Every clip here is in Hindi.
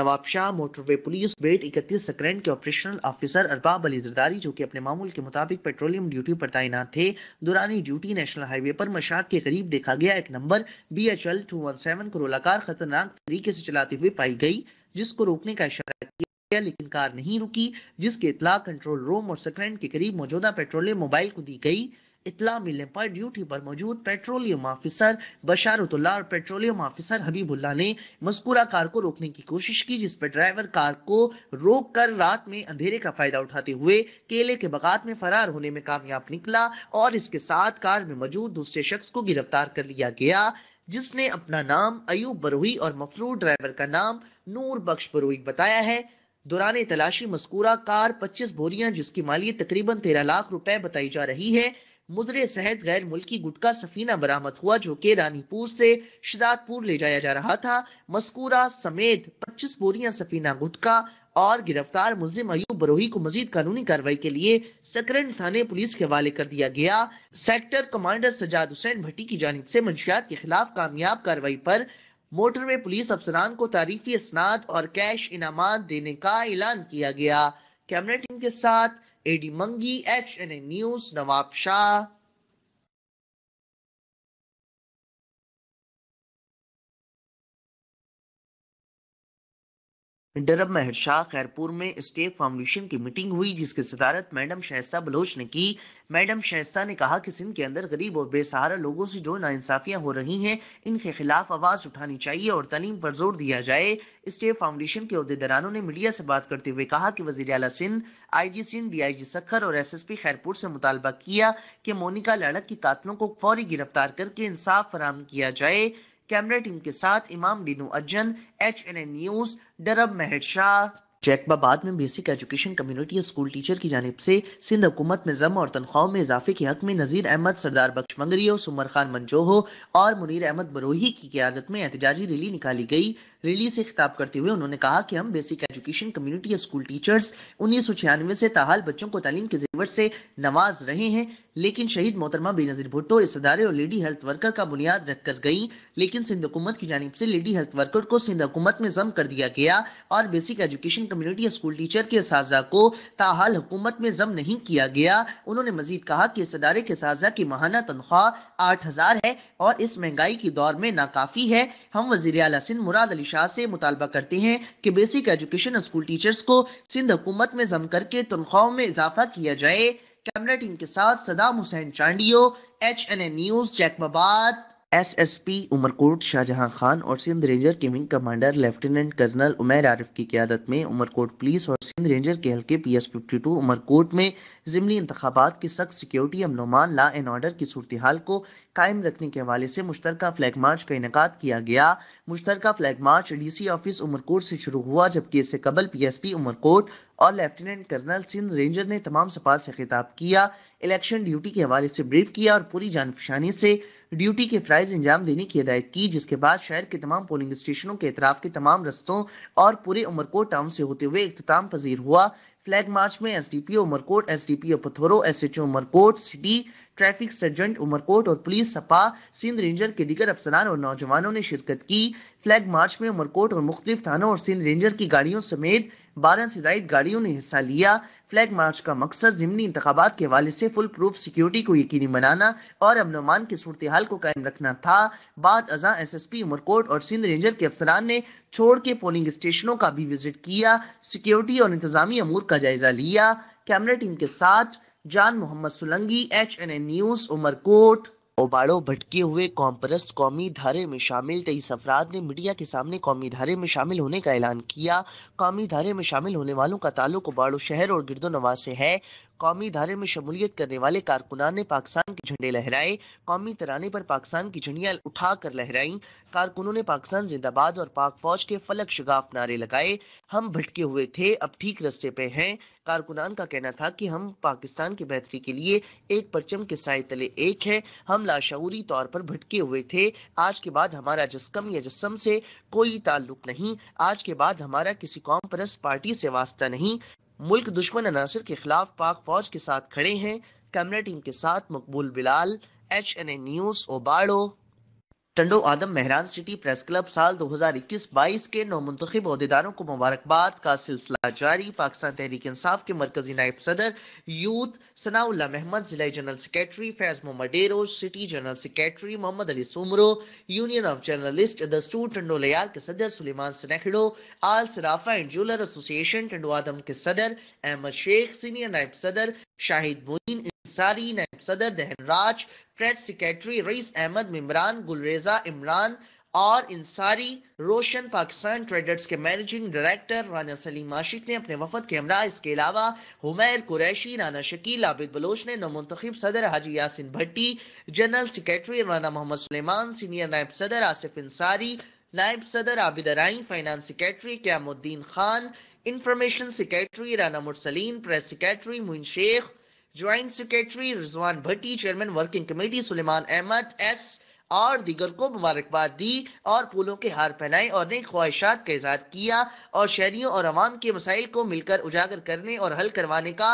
नवाबशाह मोटरवे पुलिस बेट इकतीस सेकंड के ऑपरेशनल ऑफिसर अरबाब अली जरदारी जो कि अपने मामूल के मुताबिक पेट्रोलियम ड्यूटी पर तैनात थे दौरानी ड्यूटी नेशनल हाईवे पर मशाक के करीब देखा गया एक number B H L two one seven को रोलाकार खतरनाक तरीके से चलाते हुए पाई गई जिसको रोकने का इशारा किया गया लेकिन कार नहीं रुकी जिसके इतला कंट्रोल रूम और सेक्रेंड के करीब मौजूदा पेट्रोलियम मोबाइल को दी गई इतला मिलने पर ड्यूटी पर मौजूद पेट्रोलियम ऑफिसर बशारतुल्ला और पेट्रोलियम ऑफिसर हबीबुल्ला ने मस्कुरा कार को रोकने की कोशिश की जिस पर ड्राइवर कार को रोक कर रात में अंधेरे का फायदा उठाते हुए केले के बगात में फरार होने में कामयाब निकला और इसके साथ कार में मौजूद दूसरे शख्स को गिरफ्तार कर लिया गया जिसने अपना नाम अयूब बरोही और मफरूर ड्राइवर का नाम नूर बख्श बरोही बताया है दौरान तलाशी मस्कूरा कार 25 बोरियां जिसकी मालियत तकरीबन 13 लाख रुपए बताई जा रही है मुजरे सहित गैर मुल्की गुटका सफीना बरामद हुआ जो के रानीपुर से शिदातपुर ले जाया जा रहा था मस्कूरा समेत 25 बोरियां सफीना गुटका और गिरफ्तार मुलजिम अयूब बरोही को मजीद कानूनी कार्रवाई के लिए सकरन थाने पुलिस के हवाले कर दिया गया सेक्टर कमांडर सजाद हुसैन भट्टी की जानब से मंशियात के खिलाफ कामयाब कार्रवाई पर मोटरवे पुलिस अफसरान को तारीफी इसनाद और कैश इनाम देने का ऐलान किया गया कैमरा टीम के साथ AD Mangi H and A News Nawab डरब Mehar Shah Khairpur में स्टेट फाउंडेशन की मीटिंग हुई जिसकी सदारत मैडम शहस्ता बलोच ने की मैडम शहस्ता ने कहा कि सिंध के अंदर गरीब और बेसहारा लोगों से जो नाइंसाफियां हो रही हैं इनके खिलाफ आवाज उठानी चाहिए और तलीम पर जोर दिया जाए स्टेट फाउंडेशन के अहदेदारानों ने मीडिया से बात करते हुए कहा कि वजी अला Sindh I G Sindh D I G Sukkur और एस एस पी खैरपुर से मुतालबा किया कि मोनिका लड़क की कातलों को फौरी गिरफ्तार करके इंसाफ फराम किया जाए कैमरा टीम के साथ इमाम बीनू Ujjan H N N news डरब महर शाह जैकबाबाद में basic education community school teacher की जानब से सिंध हुकूमत में जम और तनख्वाहों में इजाफे के हक में नज़ीर अहमद सरदार बख्श मंगरियो सुमर खान मंजोहो और मुनीर अहमद बरोही की क्यादत में एहतजाजी रैली निकाली गई रैली से खिताब करते हुए उन्होंने कहा कि हम basic education community school teachers उन्नीस सौ छियानवे से ताहाल बच्चों को तालीम के जेवर से नवाज रहे हैं लेकिन शहीद मोहतरमा बेनजीर भुट्टो इस अदारे और लेडी हेल्थ वर्कर का बुनियाद रखकर गई लेकिन सिंध हुकूमत की जानब से लेडी हेल्थ वर्कर को सिंध हुकूमत में जम कर दिया गया और basic education community school teacher के इस को ताहाल हुकूमत में जम नहीं किया गया उन्होंने मजीद कहा कि इस अदारे के साजा की महाना तनख्वाह आठ हजार है और इस महंगाई के दौर में नाकाफी है हम वजी अला सिंध मुराद अली शाह से मुतालबा करते हैं कि बेसिक एजुकेशन स्कूल टीचर्स को सिंध हुकूमत में जम करके तनख्वाहों में इजाफा किया जाए कैमरा टीम के साथ Saddam Hussain Chandio H N N news Jacobabad SSP Umerkot Shahjahan Khan और सिंध रेंजर के wing commander lieutenant colonel Umar Arif की क्यादत में उमरकोट पुलिस और सिंध रेंजर के हल्के P S fifty two Umerkot में ज़िमनी इंतबात की सख्त सिक्योरिटी अमनोमान ला एंड ऑर्डर की सूरत हाल को कायम रखने के हवाले से मुश्तर फ्लैग मार्च का इनका किया गया मुश्तरक flag march D C office Umerkot से शुरू हुआ जबकि इससे कबल पी एस पी उमरकोट और लेफ्टिनेंट कर्नल सिंध रेंजर ने तमाम सपात से खिताब किया इलेक्शन ड्यूटी के हवाले से ब्रीफ किया और पूरी जानफशानी से ड्यूटी के फ्राइज अंजाम देने की हिदायत की जिसके बाद शहर के तमाम पोलिंग स्टेशनों के एतराफ के तमाम रस्तों और पूरे उमरकोट टाउन से होते हुए अख्ताम पजीर हुआ फ्लैग मार्च में S D P O Umerkot S D P O Pithoro S H O Umerkot city traffic sergeant Umerkot और पुलिस सपा सिंध रेंजर के दिगर अफसरान और नौजवानों ने शिरकत की फ्लैग मार्च में उमरकोट और मुख्तलिफ थानों और सिंध रेंजर की गाड़ियों समेत बारह जायद गाड़ियों ने हिस्सा लिया फ्लैग मार्च का मकसद जिमनी इंतबात के हवाले से फुल प्रूफ सिक्योरिटी को यकीनी बनाना और अमनोमान की सूरत हाल को कायम रखना था बाद अजा एस एस पी उमरकोट और सिंध रेंजर के अफसरान ने छोड़ के पोलिंग स्टेशनों का भी विजिट किया सिक्योरिटी और इंतजामी अमूर का जायजा लिया कैमरा टीम के साथ Jan Mohammad Sulangi H N N news Umerkot Obaro भटके हुए कॉम्परस्ट कौमी धारे में शामिल तेईस अफराद ने मीडिया के सामने कौमी धारे में शामिल होने का ऐलान किया कौमी धारे में शामिल होने वालों का ताल्लुक ओबाड़ो शहर और गिरदो नवाज से है कौमी धारे में शमूलियत करने वाले कारकुनान ने पाकिस्तान के झंडे लहराए कौमी तराने पर पाकिस्तान की झंडियाँ उठाकर लहराई कारकुनों ने पाकिस्तान जिंदाबाद और पाक फौज के फलक शगाफ नारे लगाए हम भटके हुए थे अब ठीक रस्ते पे हैं कारकुनान का कहना था कि हम पाकिस्तान की बेहतरी के लिए एक परचम के साय तले एक है हम लाशूरी तौर पर भटके हुए थे आज के बाद हमारा जस्कम या जस्म से कोई ताल्लुक नहीं आज के बाद हमारा किसी कौम परस्त पार्टी से वास्ता नहीं मुल्क दुश्मन अनासर के खिलाफ पाक फौज के साथ खड़े हैं कैमरा टीम के साथ Maqbool Bilal H N A news Obaro Tando Adam Mehran city press club साल 2021-22 के नौमंतखब अहदेदारों को मुबारकबाद का सिलसिला जारी पाकिस्तान तहरीक इंसाफ के मरकजी नायब सदर यूथ सनाउल्ला महमद जिला general secretary Faiz Mohammad city general secretary Mohammad Ali Soomro union of journalist दस्तूर टंडो लयाल के सदर सुलेमान सनेहड़ो आल सराफा and jeweller association Tando Adam के सदर अहमद शेख सीनियर नायब सदर शाहिद मुइन सारीन सदर दहराज प्रेस सेक्रेटरी रईस अहमद इमरान गुलरेजा इमरान और इंसारी रोशन पाकिस्तान ट्रेडर्स के मैनेजिंग डायरेक्टर राना सलीम आशिक ने अपने वफद के हमरा इसके अलावा हुमैर कुरैशी राना शकील आबिद बलोच ने नोमंतखब सदर Haji Yasin Bhatti general secretary Rana Mohammad Suleman senior नायब सदर आसिफ इंसारी नायब सदर Abid Arain finance secretary Qayamuddin Khan information secretary Rana Mursaleen press secretary Moin Sheikh joint secretary Rizwan Bhatti chairman working committee Suleman Ahmed एस और दिगर को मुबारकबाद दी और फूलों के हार पहनाए और नई ख्वाहिशात का इजहार किया और शहरियों और आवाम के मसाइल को मिलकर उजागर करने और हल करवाने का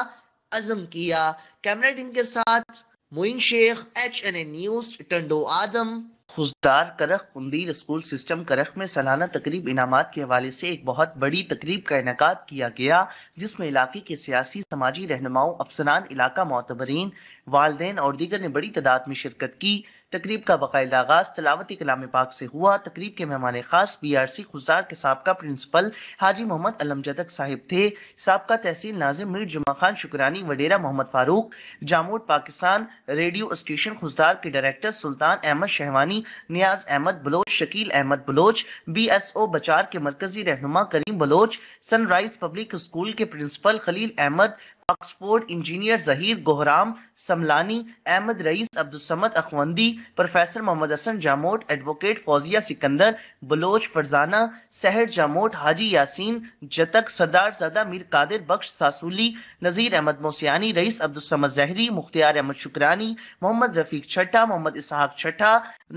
अजम किया कैमरा टीम के साथ Moin Sheikh H N A news Tando Adam Khuzdar करख कुंदीर स्कूल सिस्टम करख में सालाना तकरीब इनामत के हवाले से एक बहुत बड़ी तकरीब का इनका किया गया जिसमें इलाके के सियासी समाजी रहनुमाओं अफसरान इलाका मोतबरीन वालदेन और दीगर ने बड़ी तादाद में शिरकत की तकरीब का बाकायदा आगाज तलावती कलाम पाक से हुआ तकरीब के मेहमान खास बी आर सी खुजार के सबका प्रिंसिपल हाजी मोहम्मद अलमजदक साहिब थे सबका तहसील नाजिम मीर जुमा खान शुक्रानी वडेरा मोहम्मद फारूक जामोट पाकिस्तान रेडियो स्टेशन खुजदार के director Sultan Ahmed Shahwani Niaz Ahmed Baloch Shakeel Ahmed Baloch B S O बचार के मरकजी रहनुमा Karim Baloch sunrise public school के principal Khalil Ahmed Oxford engineer Zaheer Gohram Samalani Ahmed Rais Abdulsamad Akhwandi professor Mohammad Hassan Jamote advocate Fauzia Sikandar Baloch Farzana सहर जामोट हाजी यासीन जतक सरदार जदा मीर कादिर बख्श सासूली नज़ीर अहमद मोसियानी रईस अब्दुलसमद जहरी मुख्तियार अहमद शुक्रानी मोहम्मद रफीक छठा मोहम्मद इसहाक छठा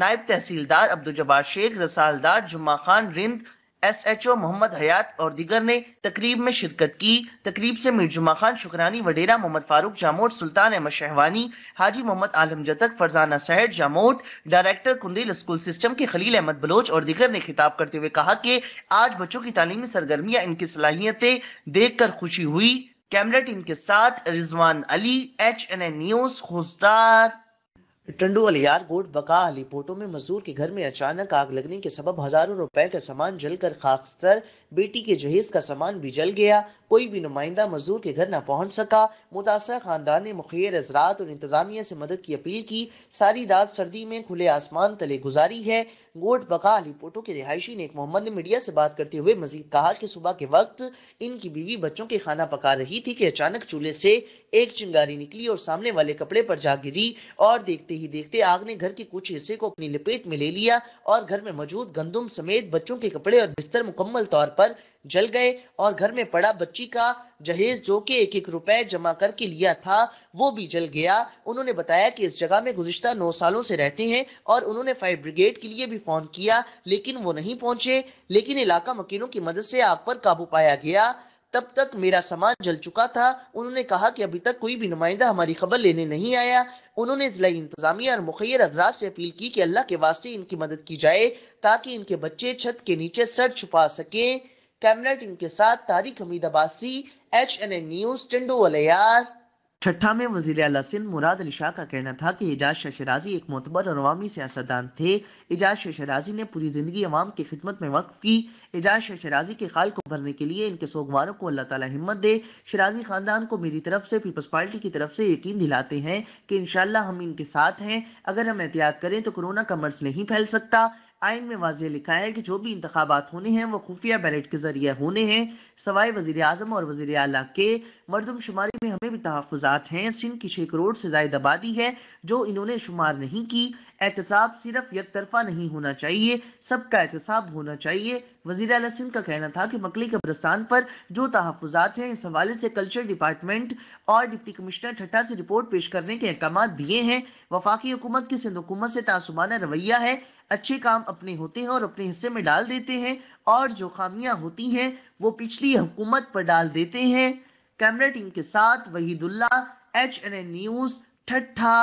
नायब तहसीलदार अब्दुलजबार शेख रसालदार Jumma Khan Rind S H O Mohammad Hayat और दिगर ने तकरीब में शिरकत की तकरीब से मिर्जुमा खान शुक्रानी वडेरा मोहम्मद फारूक जामोट सुल्तान अहमद शहवानी हाजी मोहम्मद आलम जतक फरजाना सहड जामोट डायरेक्टर कुंदेल स्कूल सिस्टम के खलील अहमद बलोच और दिगर ने खिताब करते हुए कहा कि आज बच्चों की तालीमी सरगर्मियां इनकी सलाहियतें देख कर खुशी हुई कैमरा टीम के साथ Rizwan Ali H N N news Khuzdar Tando Allahyar गोट बका अलीपोटो में मजदूर के घर में अचानक आग लगने के सबब हजारों रुपए का सामान जलकर खाकस्तर बेटी के जहेज का सामान भी जल गया कोई भी नुमाइंदा मजदूर के घर न पहुंच सका मुतासर खानदान ने मुखिर हजरात और इंतजामिया से मदद की अपील की सारी रात सर्दी में खुले आसमान तले गुजारी है गोट बका अलीपोटो के रिहायशी ने एक मोहम्मद ने मीडिया से बात करते हुए मजीद कहा कि सुबह के वक्त इनकी बीवी बच्चों के खाना पका रही थी कि अचानक चूल्हे से एक चिंगारी निकली और सामने वाले कपड़े पर जा गिरी और देखते ही देखते आग ने घर के कुछ हिस्से को अपनी लपेट में ले लिया और घर में मौजूद गंदम समेत बच्चों के कपड़े और बिस्तर मुकम्मल तौर पर जल गए और घर में पड़ा बच्ची का जहेज जो कि एक एक रुपए जमा करके लिया था वो भी जल गया उन्होंने बताया कि इस जगह में गुजश्ता नौ सालों से रहते हैं और उन्होंने फायर ब्रिगेड के लिए भी फोन किया लेकिन वो नहीं पहुंचे लेकिन इलाका मकीनों की मदद से आग पर काबू पाया गया तब तक मेरा सामान जल चुका था उन्होंने कहा कि अभी तक कोई भी नुमाइंदा हमारी खबर लेने नहीं आया उन्होंने जिला इंतजामिया और मुखर अजरात से अपील की कि अल्लाह के वास्ते इनकी मदद की जाए ताकि इनके बच्चे छत के नीचे सर छुपा सके कैमरा टीम के साथ Tariq Hameed Abbasi H N N news Tando Allahyar Thatta में वजीर अला सिंध मुराद अली शाह का कहना था कि एजाज शशराजी एक मोतबर और अवामी सियासतदान थे एजाज शशराजी ने पूरी जिंदगी अवाम की खिदमत में वक्त की एजाज शशराजी के ख्याल को भरने के लिए इनके सोगवारों को अल्लाह ताला हिम्मत दे शराजी खानदान को मेरी तरफ से पीपल्स पार्टी की तरफ से यकीन दिलाते हैं कि इनशाला हम इनके साथ हैं अगर हम एहतियात करें तो कोरोना का मर्ज नहीं फैल सकता आइन में वाज लिखा है कि जो भी इंतबात होने हैं वो खुफिया बैलेट के जरिए होने हैं सवाए वजीर अजम और वजी अला के मरदमशुमारी में हमें भी तहफात हैं सिंध की छः करोड़ से जायद आबादी है जो इन्होंने शुमार नहीं की एहतसाब सिर्फ एक तरफा नहीं होना चाहिए सबका एहतसाब होना चाहिए वजीर अला सिंध का कहना था कि मकली कब्रस्तान पर जो तहफात हैं इस हवाले से कल्चर डिपार्टमेंट और डिप्टी कमिश्नर ठट्टा से रिपोर्ट पेश करने के अहकाम दिए हैं वफाकी हुकूमत की सिंध हुकूमत से तासुबाना रवैया है अच्छे काम अपने होते हैं और अपने हिस्से में डाल देते हैं और जो खामियां होती हैं वो पिछली हुकूमत पर डाल देते हैं कैमरा टीम के साथ Wahidullah H N N news ठट्ठा